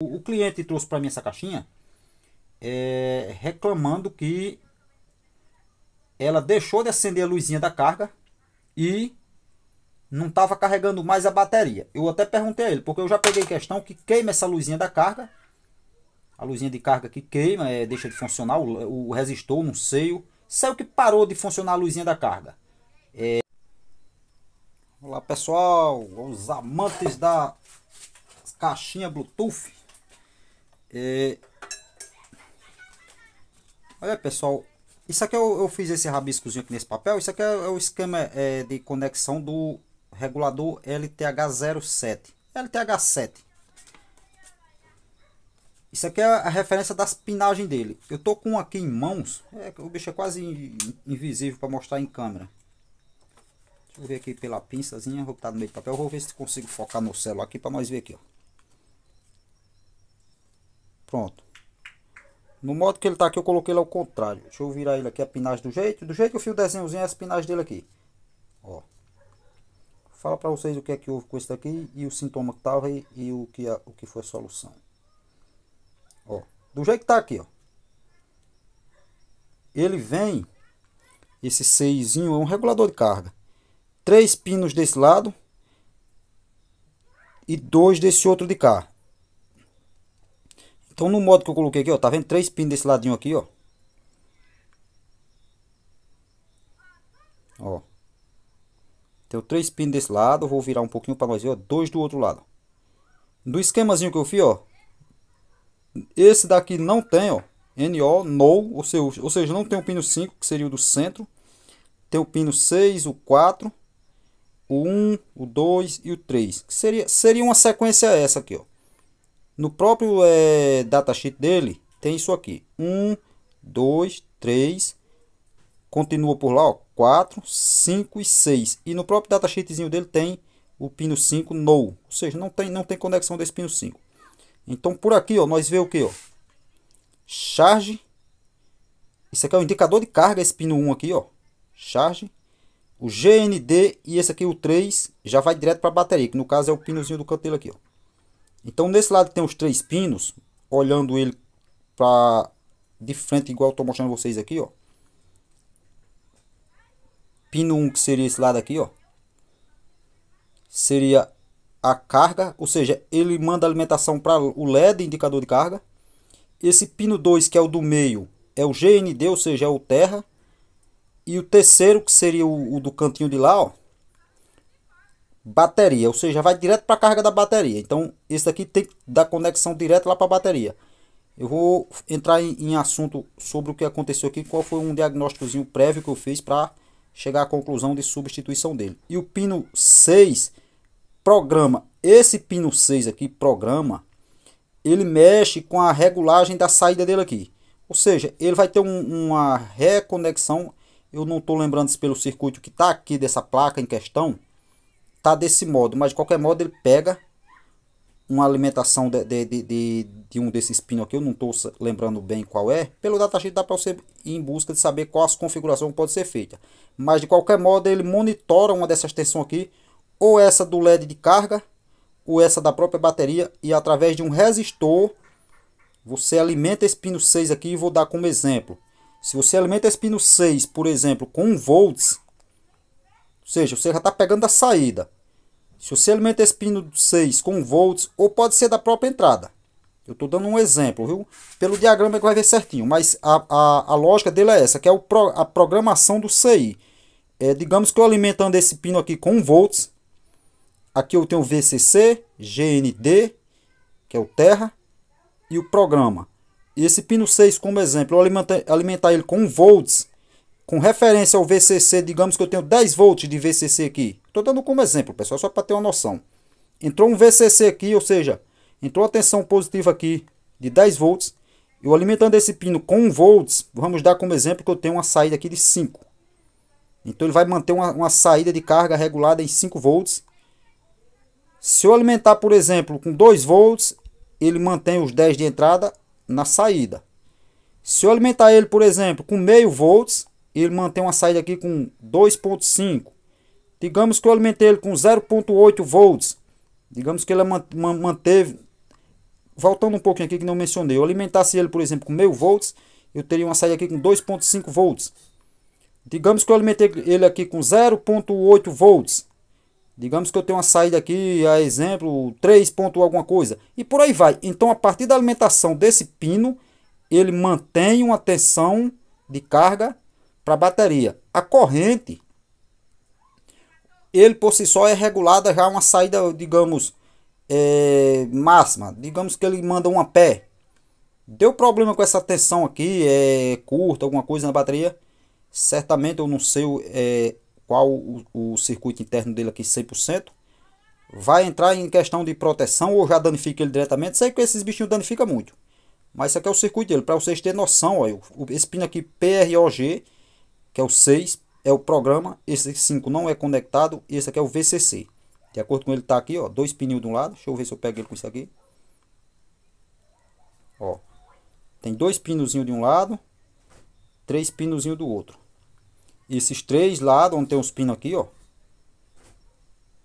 O, cliente trouxe para mim essa caixinha é, reclamando que ela deixou de acender a luzinha da carga e não estava carregando mais a bateria. Eu até perguntei a ele, porque eu já peguei questão que queima essa luzinha da carga. A luzinha de carga que queima, é, deixa de funcionar, o, o resistor, não sei. o que parou de funcionar a luzinha da carga. É... Olá pessoal, os amantes da caixinha Bluetooth. E... Olha pessoal, isso aqui eu, é eu, fiz esse rabiscozinho aqui nesse papel. Isso aqui é, é o esquema é, de conexão do regulador LTH07. LTH7. Isso aqui é a referência das pinagens dele. Eu tô com um aqui em mãos. É, o bicho é quase invisível para mostrar em câmera. Deixa eu ver aqui pela pinçazinha. Vou botar no meio do papel. Vou ver se consigo focar no celular aqui para nós ver aqui. Ó. Pronto. No modo que ele está aqui, eu coloquei ele ao contrário. Deixa eu virar ele aqui, a pinagem do jeito. Do jeito que eu fiz o desenhozinho, é as pinagens dele aqui. Ó. Fala para vocês o que é que houve com esse daqui e o sintoma que estava e, e, o, que, a, o que foi a solução. Ó. Do jeito que está aqui, ó. Ele vem, esse seisinho é um regulador de carga. Três pinos desse lado e dois desse outro de cá. Então no modo que eu coloquei aqui, ó, tá vendo? Três pinos desse ladinho aqui, ó. Ó. Tem então, três pinos desse lado, vou virar um pouquinho para nós ver, ó, dois do outro lado. Do esquemazinho que eu fiz, ó. Esse daqui não tem, ó, NO, NO, ou seja, ou seja, não tem o pino 5, que seria o do centro. Tem o pino 6, o 4, o 1, o 2 e o 3. seria, seria uma sequência essa aqui, ó. No próprio é, datasheet dele, tem isso aqui. 1, 2, 3, continua por lá, ó, 4, 5 e 6. E no próprio datasheetzinho dele tem o pino 5 no, ou seja, não tem, não tem conexão desse pino 5. Então por aqui, ó, nós vemos o que, Charge. Isso aqui é o indicador de carga, esse pino 1 aqui, ó. Charge. O GND e esse aqui, o 3, já vai direto para a bateria, que no caso é o pinozinho do canteiro aqui, ó. Então nesse lado tem os três pinos, olhando ele para de frente igual eu estou mostrando vocês aqui, ó. Pino 1 que seria esse lado aqui, ó. Seria a carga, ou seja, ele manda alimentação para o LED, indicador de carga. Esse pino 2 que é o do meio, é o GND, ou seja, é o terra. E o terceiro que seria o, o do cantinho de lá, ó bateria, ou seja, vai direto para a carga da bateria. Então, esse aqui tem que dar conexão direto lá para a bateria. Eu vou entrar em, em, assunto sobre o que aconteceu aqui, qual foi um diagnósticozinho prévio que eu fiz para chegar à conclusão de substituição dele. E o pino 6 programa, esse pino 6 aqui programa, ele mexe com a regulagem da saída dele aqui. Ou seja, ele vai ter um, uma reconexão, eu não estou lembrando se pelo circuito que está aqui dessa placa em questão, tá desse modo, mas de qualquer modo ele pega uma alimentação de, de, de, de um desses pinos aqui, eu não estou lembrando bem qual é. Pelo datasheet dá para você ir em busca de saber quais configurações pode ser feita. Mas de qualquer modo ele monitora uma dessas tensões aqui, ou essa do LED de carga, ou essa da própria bateria, e através de um resistor você alimenta esse pino 6 aqui, vou dar como exemplo. Se você alimenta esse pino 6, por exemplo, com 1 volts, ou seja, você já está pegando a saída. Se você alimenta esse pino 6 com volts, ou pode ser da própria entrada. Eu estou dando um exemplo, viu? Pelo diagrama que vai ver certinho, mas a, a, a lógica dele é essa, que é o pro, a programação do CI. É, digamos que eu alimentando esse pino aqui com volts, aqui eu tenho VCC, GND, que é o terra, e o programa. E esse pino 6, como exemplo, eu alimentar, alimentar ele com volts, com referência ao VCC, digamos que eu tenho 10 volts de VCC aqui. Estou dando como exemplo, pessoal, só para ter uma noção. Entrou um VCC aqui, ou seja, entrou a tensão positiva aqui de 10 volts. Eu alimentando esse pino com 1 volts, vamos dar como exemplo que eu tenho uma saída aqui de 5. Então ele vai manter uma, uma saída de carga regulada em 5 volts. Se eu alimentar, por exemplo, com 2 volts, ele mantém os 10 de entrada na saída. Se eu alimentar ele, por exemplo, com meio volts, ele mantém uma saída aqui com 2.5. Digamos que eu alimentei ele com 0.8 volts. Digamos que ele manteve... Voltando um pouquinho aqui que não mencionei. Eu alimentasse ele, por exemplo, com meio volts, eu teria uma saída aqui com 2.5 volts. Digamos que eu alimentei ele aqui com 0.8 volts. Digamos que eu tenho uma saída aqui, a exemplo, 3 ponto alguma coisa. E por aí vai. Então, a partir da alimentação desse pino, ele mantém uma tensão de carga para a bateria. A corrente, ele por si só é regulada já uma saída, digamos, é, máxima. Digamos que ele manda um pé. Deu problema com essa tensão aqui, é curta, alguma coisa na bateria. Certamente eu não sei é, qual o, o circuito interno dele aqui 100%. Vai entrar em questão de proteção ou já danifica ele diretamente. Sei que esses bichinhos danificam muito. Mas isso aqui é o circuito dele, para vocês terem noção. Ó, esse pino aqui PROG que é o 6, é o programa, esse 5 não é conectado, esse aqui é o VCC. De acordo com ele tá aqui, ó, dois pneus de um lado, deixa eu ver se eu pego ele com isso aqui. Ó, tem dois pinozinhos de um lado, três pinozinhos do outro. Esses três lados, onde tem os pinos aqui, ó,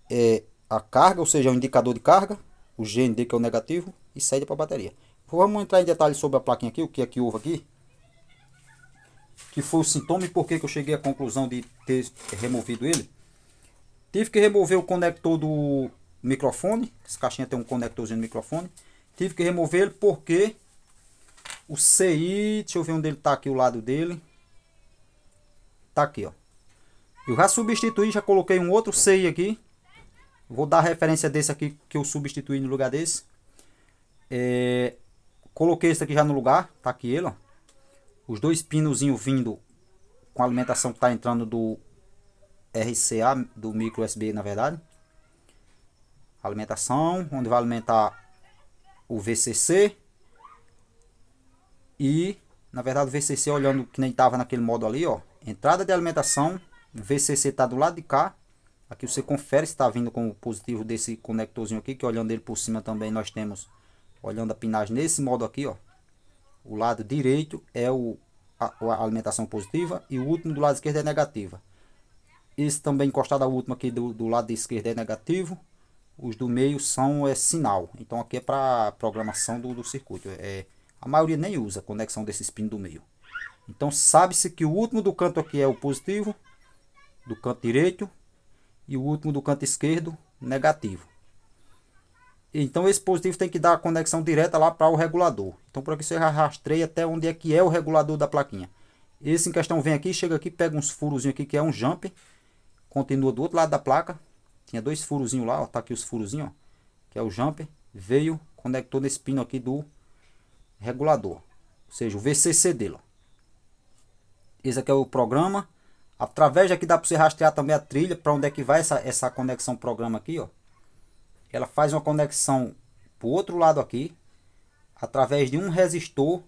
é a carga, ou seja, o indicador de carga, o GND que é o negativo, e saída para a bateria. Vamos entrar em detalhes sobre a plaquinha aqui, o que é que houve aqui que foi o sintoma e por que eu cheguei à conclusão de ter removido ele. Tive que remover o conector do microfone. Essa caixinha tem um conectorzinho no microfone. Tive que remover ele porque o CI, deixa eu ver onde ele está aqui, o lado dele. Tá aqui, ó. Eu já substituí, já coloquei um outro CI aqui. Vou dar referência desse aqui que eu substituí no lugar desse. É, coloquei esse aqui já no lugar. Tá aqui ele, ó os dois pinozinhos vindo com a alimentação que está entrando do RCA, do micro USB na verdade. Alimentação, onde vai alimentar o VCC. E, na verdade, o VCC olhando que nem estava naquele modo ali, ó. Entrada de alimentação, VCC está do lado de cá. Aqui você confere se está vindo com o positivo desse conectorzinho aqui, que olhando ele por cima também nós temos, olhando a pinagem nesse modo aqui, ó. O lado direito é o, a, a alimentação positiva e o último do lado esquerdo é negativa. Esse também encostado ao último aqui do, do lado esquerdo é negativo. Os do meio são é, sinal. Então aqui é para programação do, do circuito. É, a maioria nem usa a conexão desses pin do meio. Então sabe-se que o último do canto aqui é o positivo, do canto direito, e o último do canto esquerdo, negativo. Então esse positivo tem que dar a conexão direta lá para o regulador. Então para que você rastreie até onde é que é o regulador da plaquinha. Esse em questão vem aqui, chega aqui, pega uns furos aqui que é um jump. Continua do outro lado da placa. Tinha dois furozinhos lá, ó, tá aqui os furozinhos, ó, que é o jump. Veio, conectou nesse pino aqui do regulador. Ou seja, o VCC dele. Ó. Esse aqui é o programa. Através daqui dá para você rastrear também a trilha, para onde é que vai essa, essa conexão programa aqui, ó ela faz uma conexão para o outro lado aqui, através de um resistor.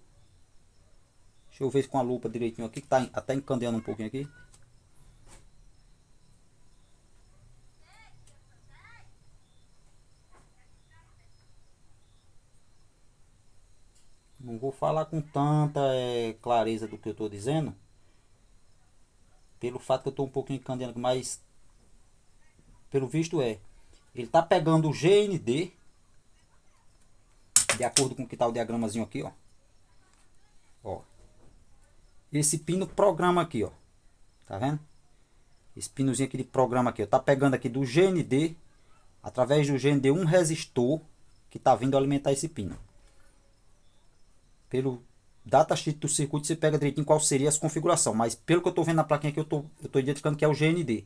Deixa eu ver com a lupa direitinho aqui, que está até encandeando um pouquinho aqui. Não vou falar com tanta é, clareza do que eu estou dizendo. Pelo fato que eu estou um pouquinho encandeando, mas pelo visto é. Ele está pegando o GND, de acordo com o que está o diagramazinho aqui, ó. ó. Esse pino programa aqui, ó. Tá vendo? Esse pinozinho aqui de programa aqui, ó. Tá pegando aqui do GND, através do GND, um resistor que tá vindo alimentar esse pino. Pelo datasheet do circuito, você pega direitinho qual seria as configuração. Mas pelo que eu tô vendo na plaquinha aqui, eu tô, eu tô identificando que é o GND.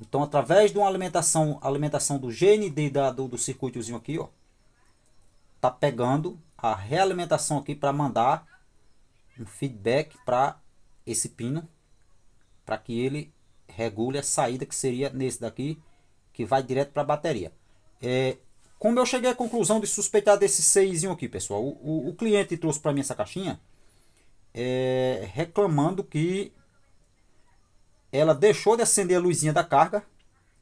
Então, através de uma alimentação, alimentação do GND da, do, do circuitozinho aqui, ó, tá pegando a realimentação aqui para mandar um feedback para esse pino, para que ele regule a saída que seria nesse daqui, que vai direto para a bateria. É, como eu cheguei à conclusão de suspeitar desse seisinho aqui, pessoal, o, o, o cliente trouxe para mim essa caixinha é, reclamando que ela deixou de acender a luzinha da carga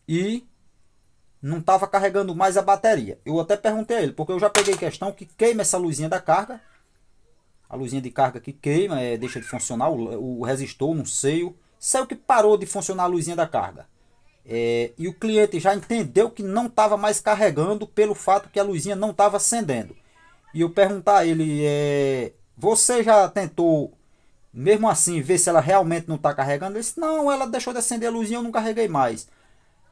e não estava carregando mais a bateria. Eu até perguntei a ele, porque eu já peguei questão que queima essa luzinha da carga. A luzinha de carga que queima, é, deixa de funcionar, o, o resistor, não sei. o que parou de funcionar a luzinha da carga. É, e o cliente já entendeu que não estava mais carregando pelo fato que a luzinha não estava acendendo. E eu perguntar a ele, é, você já tentou mesmo assim, ver se ela realmente não está carregando. Ele disse, não, ela deixou de acender a luzinha, eu não carreguei mais.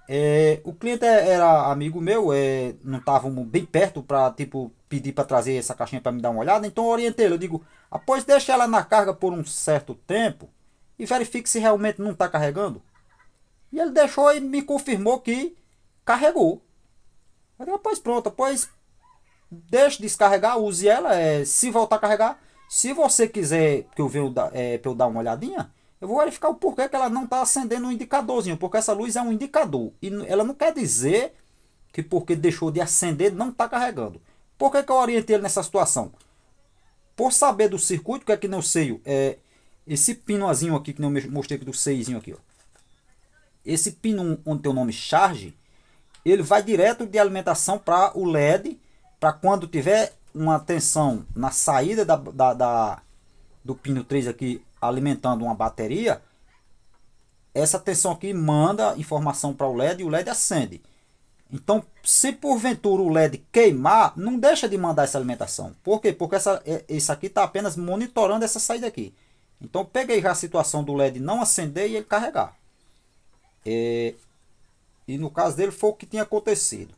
É, o cliente é, era amigo meu, é, não estávamos bem perto para tipo pedir para trazer essa caixinha para me dar uma olhada, então eu orientei eu digo, após deixa ela na carga por um certo tempo e verifique se realmente não está carregando. E ele deixou e me confirmou que carregou. Eu pois pronto, pois deixe descarregar, use ela, é, se voltar a carregar, se você quiser que eu venha é, para eu dar uma olhadinha, eu vou verificar o porquê que ela não está acendendo um indicadorzinho, porque essa luz é um indicador. E ela não quer dizer que porque deixou de acender, não está carregando. Por que, que eu orientei ele nessa situação? Por saber do circuito, que é que não sei, é esse pinozinho aqui, que eu mostrei aqui do 6 aqui, ó. Esse pino onde tem o nome charge, ele vai direto de alimentação para o LED, para quando tiver uma tensão na saída da, da, da, do pino 3 aqui alimentando uma bateria, essa tensão aqui manda informação para o LED e o LED acende. Então, se porventura o LED queimar, não deixa de mandar essa alimentação. Por quê? Porque essa, é, esse aqui está apenas monitorando essa saída aqui. Então, peguei já a situação do LED não acender e ele carregar. É, e no caso dele foi o que tinha acontecido.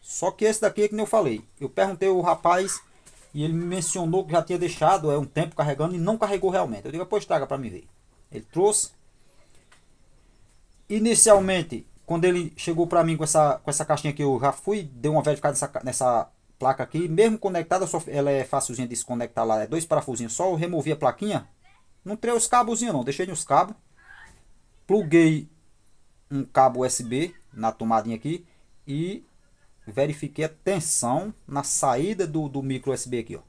Só que esse daqui é que nem eu falei. Eu perguntei ao rapaz e ele me mencionou que já tinha deixado é um tempo carregando e não carregou realmente. Eu digo, pois traga para me ver. Ele trouxe. Inicialmente, quando ele chegou para mim com essa, com essa caixinha aqui eu já fui, deu uma verificada nessa, nessa placa aqui. Mesmo conectada, só, ela é facilzinha de desconectar lá. É dois parafusinhos só. Eu removi a plaquinha. Não tirei os cabozinhos não. Deixei nos cabos. Pluguei um cabo USB na tomadinha aqui. E verifiquei a tensão na saída do, do micro USB aqui, ó.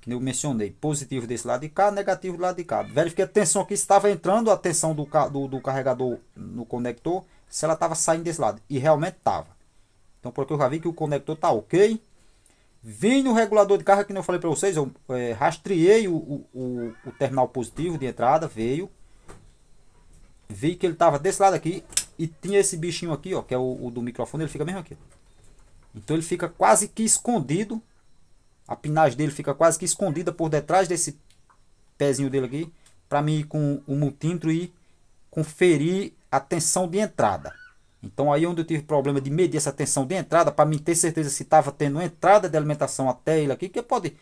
Que eu mencionei, positivo desse lado de cá, negativo do lado de cá. Verifiquei a tensão que estava entrando, a tensão do, do, do carregador no conector, se ela estava saindo desse lado. E realmente estava. Então, porque eu já vi que o conector está ok. Vim no regulador de carga, que eu falei para vocês, eu é, rastreei o, o, o, o terminal positivo de entrada, veio. Vi que ele estava desse lado aqui, e tinha esse bichinho aqui, ó, que é o, o, do microfone, ele fica mesmo aqui. Então ele fica quase que escondido. A pinagem dele fica quase que escondida por detrás desse pezinho dele aqui. Para mim ir com o multímetro e conferir a tensão de entrada. Então aí é onde eu tive problema de medir essa tensão de entrada. Para mim ter certeza se estava tendo entrada de alimentação até ele aqui. Que pode,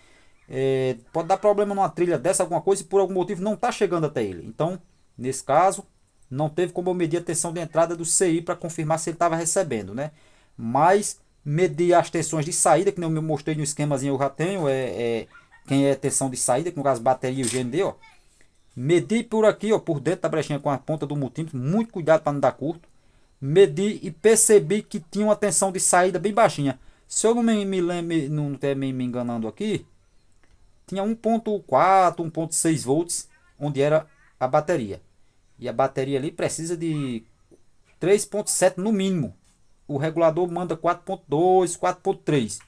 é, pode dar problema numa trilha dessa, alguma coisa. E por algum motivo não está chegando até ele. Então nesse caso não teve como eu medir a tensão de entrada do CI para confirmar se ele estava recebendo. né? Mas medir as tensões de saída, que nem eu mostrei no esquemazinho eu já tenho, é, é quem é tensão de saída, que no caso bateria e o GND, ó. Medir por aqui, ó, por dentro da brechinha com a ponta do multímetro, muito cuidado para não dar curto. Medi e percebi que tinha uma tensão de saída bem baixinha. Se eu não me, me, não ter me, me enganando aqui, tinha 1.4, 1.6 volts, onde era a bateria. E a bateria ali precisa de 3.7 no mínimo o regulador manda 4.2, 4.3.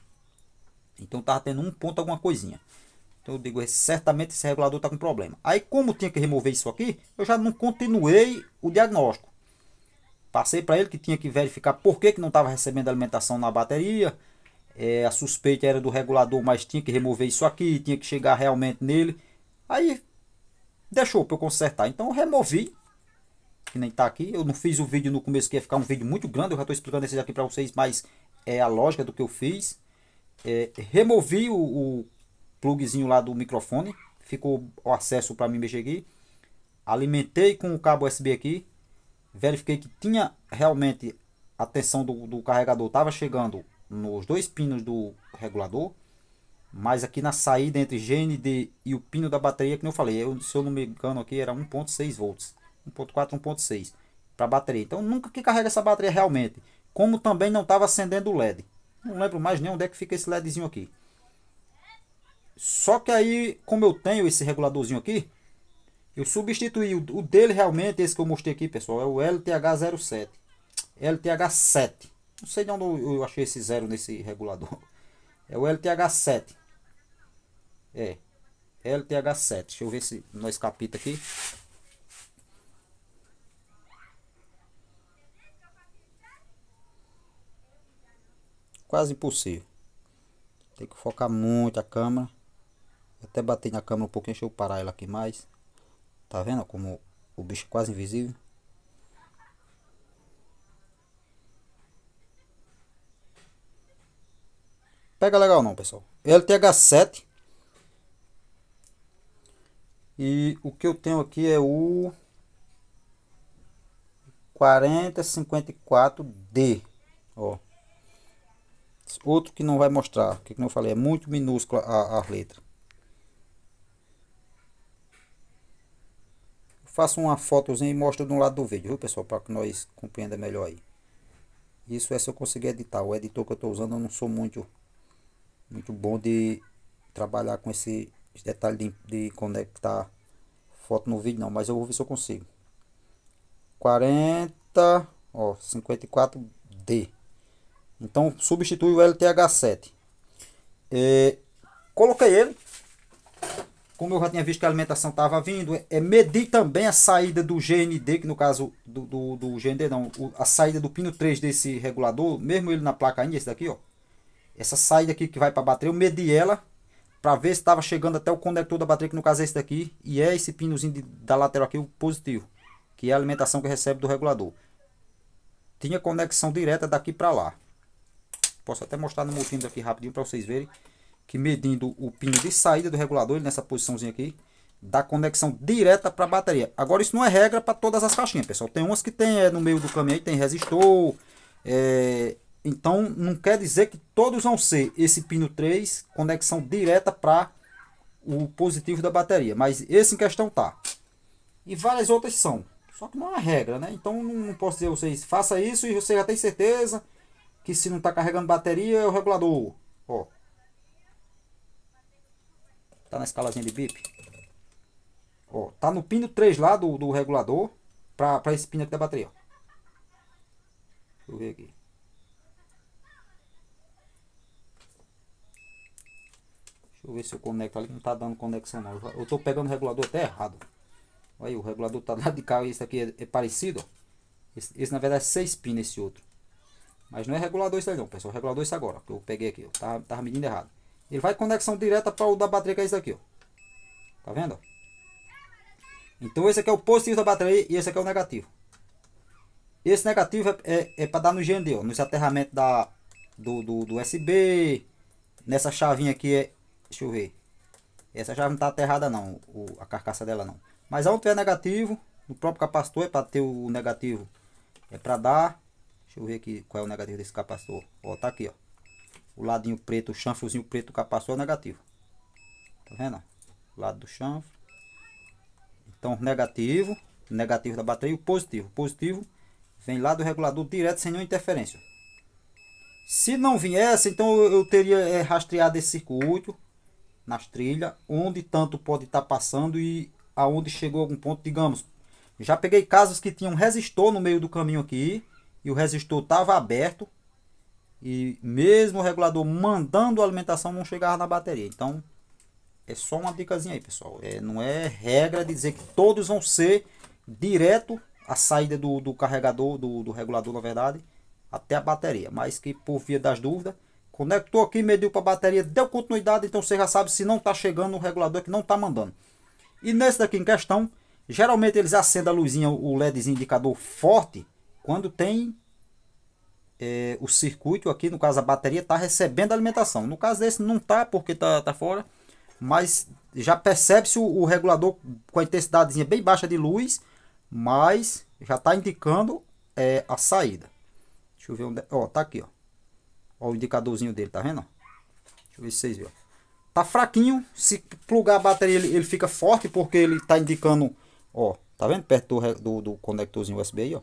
Então tá tendo um ponto alguma coisinha. Então eu digo, é, certamente esse regulador está com problema. Aí como tinha que remover isso aqui, eu já não continuei o diagnóstico. Passei para ele que tinha que verificar por que, que não estava recebendo alimentação na bateria. É, a suspeita era do regulador, mas tinha que remover isso aqui, tinha que chegar realmente nele. Aí deixou para eu consertar. Então eu removi que nem tá aqui. Eu não fiz o vídeo no começo que ia ficar um vídeo muito grande, eu já estou explicando esse aqui para vocês, mas é a lógica do que eu fiz. É, removi o, o plugzinho lá do microfone, ficou o acesso para mim mexer aqui. Alimentei com o cabo USB aqui, verifiquei que tinha realmente a tensão do, do carregador estava chegando nos dois pinos do regulador, mas aqui na saída entre GND e o pino da bateria, que eu falei, eu, se eu não me engano aqui era 1.6 volts. 1.4, 1.6 para bateria. Então nunca que carrega essa bateria realmente. Como também não estava acendendo o LED. Não lembro mais nem onde é que fica esse LEDzinho aqui. Só que aí, como eu tenho esse reguladorzinho aqui, eu substituí o dele realmente, esse que eu mostrei aqui, pessoal, é o LTH07. LTH7. Não sei de onde eu achei esse zero nesse regulador. É o LTH7. É. LTH7. Deixa eu ver se nós capita aqui. quase impossível. Tem que focar muito a câmera. Até bater na câmera um pouquinho, deixa eu parar ela aqui mais. Tá vendo como o bicho é quase invisível? Pega legal não, pessoal. LTH7. E o que eu tenho aqui é o 4054D. Ó. Outro que não vai mostrar, que como eu falei, é muito minúscula a, a letra. Faço uma fotozinha e mostro de um lado do vídeo, viu pessoal, para que nós compreenda melhor aí. Isso é se eu conseguir editar. O editor que eu estou usando, eu não sou muito, muito bom de trabalhar com esse detalhe de, de conectar foto no vídeo, não. Mas eu vou ver se eu consigo. 40, ó, 54D. Então substitui o LTH7. É, coloquei ele. Como eu já tinha visto que a alimentação estava vindo, é, é, medir também a saída do GND, que no caso do, do, do GND não, o, a saída do pino 3 desse regulador, mesmo ele na placa ainda, esse daqui, ó. Essa saída aqui que vai para a bateria, eu medi ela para ver se estava chegando até o conector da bateria, que no caso é esse daqui, e é esse pinozinho de, da lateral aqui, o positivo, que é a alimentação que recebe do regulador. Tinha conexão direta daqui para lá. Posso até mostrar no multímetro aqui rapidinho para vocês verem. Que medindo o pino de saída do regulador, nessa posiçãozinha aqui, dá conexão direta para a bateria. Agora isso não é regra para todas as caixinhas, pessoal. Tem umas que tem é, no meio do caminho, tem resistor. É, então não quer dizer que todos vão ser esse pino 3, conexão direta para o positivo da bateria. Mas esse em questão tá. E várias outras são. Só que não é uma regra, né? Então não, não posso dizer a vocês, faça isso e você já tem certeza que se não está carregando bateria é o regulador. Ó. Tá na escalazinha de bip. Ó, tá no pino 3 lá do, do regulador para esse pino aqui da bateria. Ó. Deixa eu ver aqui. Deixa eu ver se eu conecto ali, não tá dando conexão não. Eu tô pegando o regulador até errado. aí, o regulador tá lá de cá, esse aqui é, é parecido. Esse, esse, na verdade é 6 pino esse outro. Mas não é regulador isso aí não, pessoal. Regulador isso agora, que eu peguei aqui, ó. Tava, tá, tava medindo errado. Ele vai conexão direta para o da bateria, que é isso aqui, ó. Tá vendo? Então esse aqui é o positivo da bateria e esse aqui é o negativo. Esse negativo é, é, é para dar no GND, ó, nos aterramentos da, do, do, do, USB. Nessa chavinha aqui, é, deixa eu ver. Essa chave não tá aterrada não, o, a carcaça dela não. Mas onde é negativo, no próprio capacitor é para ter o negativo, é para dar. Deixa eu ver aqui qual é o negativo desse capacitor. Ó, tá aqui, ó. O ladinho preto, o chanfrozinho preto do capacitor é negativo. Tá vendo? O lado do chanfro. Então, negativo, negativo da bateria e o positivo. O positivo vem lá do regulador direto, sem nenhuma interferência. Se não viesse, então eu teria é, rastreado esse circuito nas trilhas, onde tanto pode estar tá passando e aonde chegou algum ponto, digamos. Já peguei casos que tinham resistor no meio do caminho aqui, e o resistor estava aberto e mesmo o regulador mandando a alimentação não chegava na bateria. Então é só uma dicasinha aí, pessoal. É, não é regra dizer que todos vão ser direto a saída do, do carregador, do, do, regulador, na verdade, até a bateria. Mas que por via das dúvidas, conectou é aqui, mediu para a bateria, deu continuidade, então você já sabe se não está chegando no regulador que não está mandando. E nesse daqui em questão, geralmente eles acendem a luzinha, o LEDzinho indicador forte, quando tem é, o circuito aqui, no caso a bateria, está recebendo alimentação. No caso desse não está porque está tá fora, mas já percebe-se o, o, regulador com a intensidade bem baixa de luz, mas já está indicando é, a saída. Deixa eu ver onde... É, ó, tá aqui, ó. Ó o indicadorzinho dele, tá vendo? Deixa eu ver se vocês viram. Tá fraquinho, se plugar a bateria ele, ele fica forte porque ele tá indicando, ó, tá vendo? Perto do, do, do conectorzinho USB aí, ó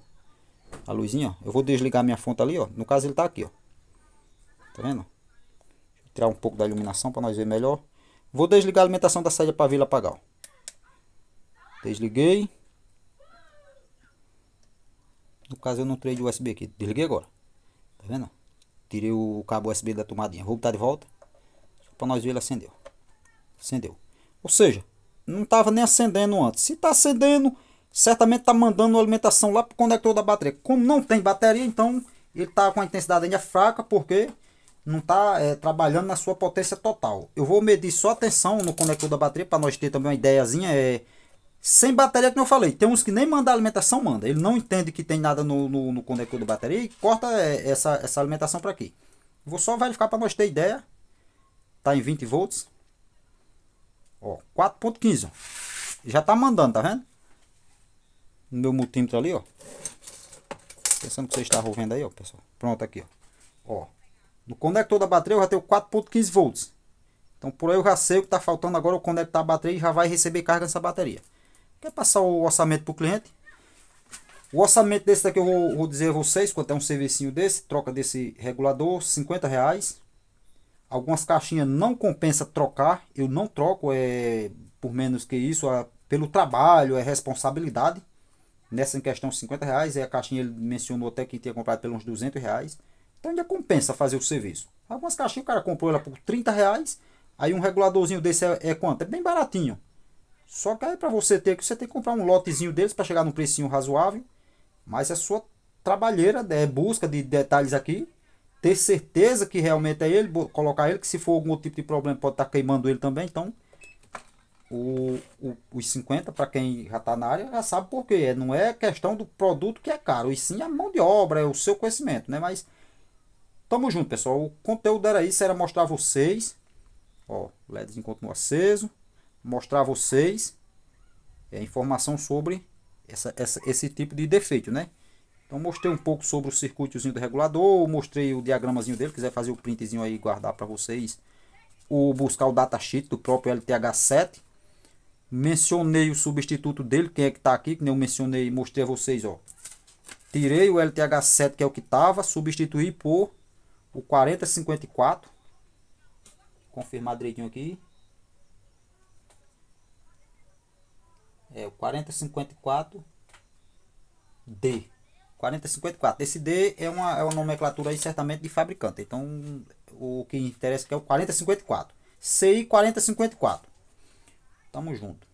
a luzinha, ó. Eu vou desligar minha fonte ali, ó. No caso ele tá aqui, ó. Tá vendo? tirar um pouco da iluminação para nós ver melhor. Vou desligar a alimentação da saída para vila apagar, ó. Desliguei. No caso eu não tirei de USB aqui, desliguei agora. Tá vendo? Tirei o cabo USB da tomadinha. Vou botar de volta. Para nós ver ele acendeu. Acendeu. Ou seja, não estava nem acendendo antes. Se está acendendo, certamente está mandando alimentação lá para o conector da bateria. Como não tem bateria, então ele está com a intensidade ainda fraca, porque não está é, trabalhando na sua potência total. Eu vou medir só a tensão no conector da bateria, para nós ter também uma ideiazinha. É, sem bateria, como eu falei, tem uns que nem mandar alimentação, manda. Ele não entende que tem nada no, no, no conector da bateria e corta é, essa, essa alimentação para aqui. Vou só verificar para nós ter ideia. Tá em 20 volts. Ó, 4.15. Já tá mandando, tá vendo? no meu multímetro ali, ó. Pensando que vocês estavam vendo aí, ó, pessoal. Pronto, aqui, ó. ó. No conector da bateria eu já tenho 4.15 volts. Então por aí eu já sei o que está faltando agora o conector da bateria e já vai receber carga nessa bateria. Quer passar o orçamento para o cliente? O orçamento desse daqui eu vou, vou, dizer a vocês, quanto é um serviço desse, troca desse regulador, 50 reais. Algumas caixinhas não compensa trocar, eu não troco é, por menos que isso, é, pelo trabalho, é responsabilidade. Nessa questão, 50 reais. E a caixinha ele mencionou até que tinha comprado pelos uns 200 reais. Então ainda compensa fazer o serviço. Algumas caixinhas o cara comprou ela por 30 reais. Aí um reguladorzinho desse é, é quanto? É bem baratinho. Só que aí para você ter que você tem que comprar um lotezinho deles para chegar num precinho razoável. Mas é sua trabalheira, é busca de detalhes aqui. Ter certeza que realmente é ele, colocar ele, que se for algum outro tipo de problema pode estar tá queimando ele também. Então o, o, os 50, para quem já está na área, já sabe por quê. É, não é questão do produto que é caro, e sim a mão de obra, é o seu conhecimento, né? Mas tamo junto, pessoal. O conteúdo era isso, era mostrar a vocês. Ó, o enquanto continua aceso. Mostrar a vocês a é, informação sobre essa, essa, esse tipo de defeito, né? Então mostrei um pouco sobre o circuitozinho do regulador, mostrei o diagramazinho dele, quiser fazer o printzinho aí e guardar para vocês. O buscar o datasheet do próprio LTH7, Mencionei o substituto dele, quem é que está aqui, que nem eu mencionei, mostrei a vocês, ó. Tirei o LTH7, que é o que estava, substituí por o 4054. Confirmar direitinho aqui. É o 4054D. 4054. Esse D é uma, é uma nomenclatura aí certamente de fabricante. Então, o que interessa é o 4054. CI 4054. Tamo junto.